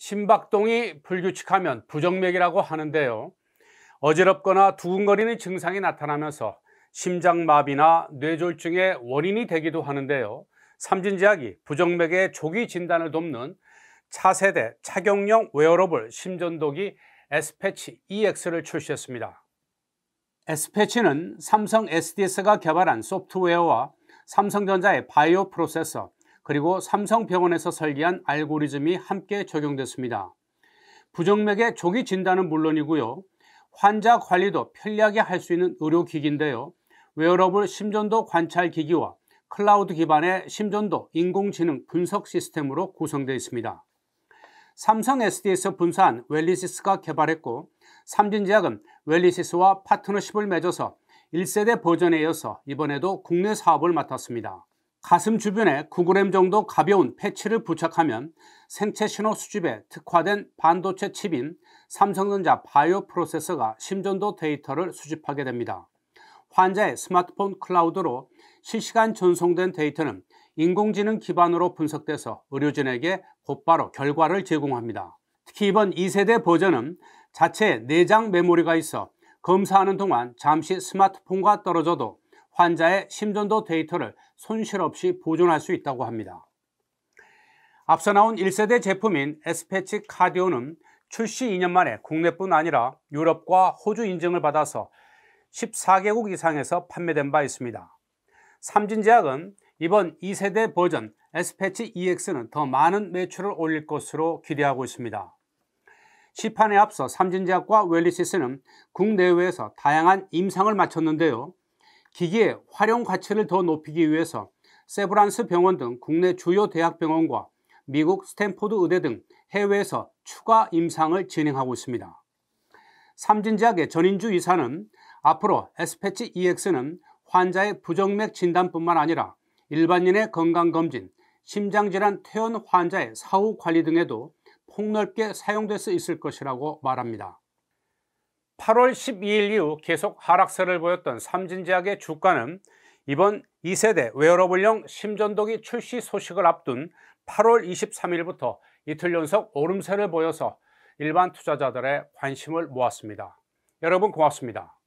심박동이 불규칙하면 부정맥이라고 하는데요. 어지럽거나 두근거리는 증상이 나타나면서 심장마비나 뇌졸중의 원인이 되기도 하는데요. 삼진제약이 부정맥의 조기 진단을 돕는 차세대 착용형 웨어러블 심전도기 S패치 EX를 출시했습니다. S패치는 삼성 SDS가 개발한 소프트웨어와 삼성전자의 바이오 프로세서, 그리고 삼성병원에서 설계한 알고리즘이 함께 적용됐습니다. 부정맥의 조기 진단은 물론이고요. 환자 관리도 편리하게 할 수 있는 의료기기인데요. 웨어러블 심전도 관찰기기와 클라우드 기반의 심전도 인공지능 분석 시스템으로 구성되어 있습니다. 삼성 SD에서 분사한 웰리시스가 개발했고 삼진제약은 웰리시스와 파트너십을 맺어서 1세대 버전에 이어서 이번에도 국내 사업을 맡았습니다. 가슴 주변에 9g 정도 가벼운 패치를 부착하면 생체 신호 수집에 특화된 반도체 칩인 삼성전자 바이오 프로세서가 심전도 데이터를 수집하게 됩니다. 환자의 스마트폰 클라우드로 실시간 전송된 데이터는 인공지능 기반으로 분석돼서 의료진에게 곧바로 결과를 제공합니다. 특히 이번 2세대 버전은 자체 내장 메모리가 있어 검사하는 동안 잠시 스마트폰과 떨어져도 환자의 심전도 데이터를 손실 없이 보존할 수 있다고 합니다. 앞서 나온 1세대 제품인 에스페치 카디오는 출시 2년 만에 국내뿐 아니라 유럽과 호주 인증을 받아서 14개국 이상에서 판매된 바 있습니다. 삼진제약은 이번 2세대 버전 에스페치 EX는 더 많은 매출을 올릴 것으로 기대하고 있습니다. 시판에 앞서 삼진제약과 웰리시스는 국내외에서 다양한 임상을 마쳤는데요. 기기의 활용 가치를 더 높이기 위해서 세브란스 병원 등 국내 주요 대학병원과 미국 스탠포드 의대 등 해외에서 추가 임상을 진행하고 있습니다. 삼진제약의 전인주 이사는 앞으로 에스패치 EX는 환자의 부정맥 진단뿐만 아니라 일반인의 건강검진, 심장질환 퇴원 환자의 사후 관리 등에도 폭넓게 사용될 수 있을 것이라고 말합니다. 8월 12일 이후 계속 하락세를 보였던 삼진제약의 주가는 이번 2세대 웨어러블형 심전도기 출시 소식을 앞둔 8월 23일부터 이틀 연속 오름세를 보여서 일반 투자자들의 관심을 모았습니다. 여러분 고맙습니다.